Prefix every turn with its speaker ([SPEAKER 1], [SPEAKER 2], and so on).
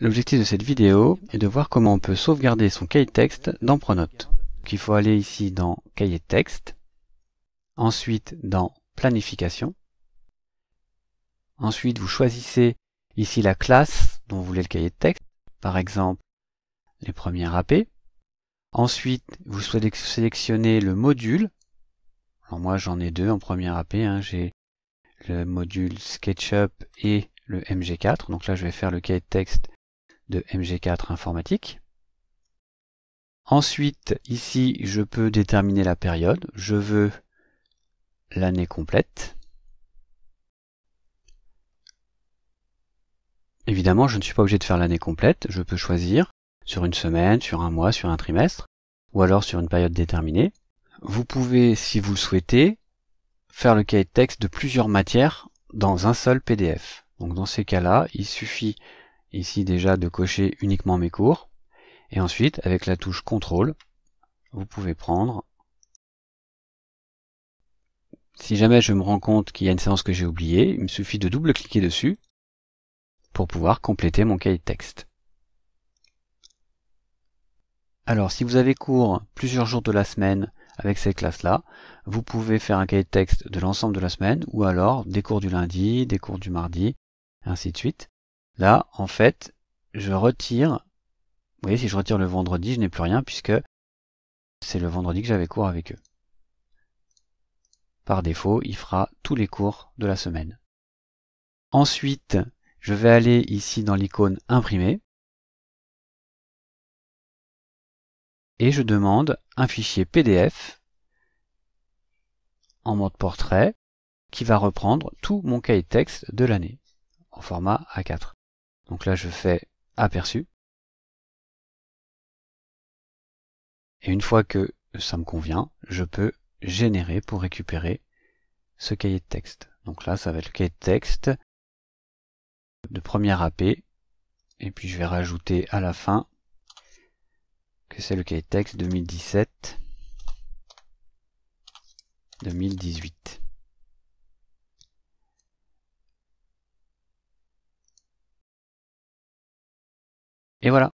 [SPEAKER 1] L'objectif
[SPEAKER 2] de cette vidéo est de voir comment on peut sauvegarder son cahier de texte dans Pronote. Donc il faut aller ici dans Cahier de texte, ensuite dans Planification. Ensuite, vous choisissez ici la classe dont vous voulez le cahier de texte, par exemple les premiers AP. Ensuite, vous souhaitez sélectionner le module. Alors moi, j'en ai deux en premier AP. Hein. J'ai le module SketchUp et le MG4. Donc là, je vais faire le cahier de texte de MG4 informatique. Ensuite, ici, je peux déterminer la période. Je veux l'année complète. Évidemment, je ne suis pas obligé de faire l'année complète. Je peux choisir sur une semaine, sur un mois, sur un trimestre, ou alors sur une période déterminée. Vous pouvez, si vous le souhaitez, faire le cahier de texte de plusieurs matières dans un seul PDF. Donc dans ces cas-là, il suffit ici déjà de cocher uniquement mes cours. Et ensuite, avec la touche contrôle, vous pouvez prendre. Si jamais je me rends compte qu'il y a une séance que j'ai oubliée, il me suffit de double-cliquer dessus pour pouvoir compléter mon cahier de texte. Alors, si vous avez cours plusieurs jours de la semaine avec ces classes-là, vous pouvez faire un cahier de texte de l'ensemble de la semaine, ou alors des cours du lundi, des cours du mardi, ainsi de suite. Là, en fait, je retire. Vous voyez, si je retire le vendredi, je n'ai plus rien puisque c'est le vendredi que j'avais cours avec eux. Par défaut, il fera tous les cours de la semaine. Ensuite, je vais aller ici dans l'icône imprimer.
[SPEAKER 1] Et je demande un fichier
[SPEAKER 2] PDF en mode portrait qui va reprendre tout mon cahier de texte de l'année en format A4. Donc là, je fais aperçu.
[SPEAKER 1] Et une fois que ça me
[SPEAKER 2] convient, je peux générer pour récupérer ce cahier de texte. Donc là, ça va être le cahier de texte de première AP. Et puis je vais rajouter à la fin que c'est le cahier de texte 2017-2018.
[SPEAKER 1] Et voilà.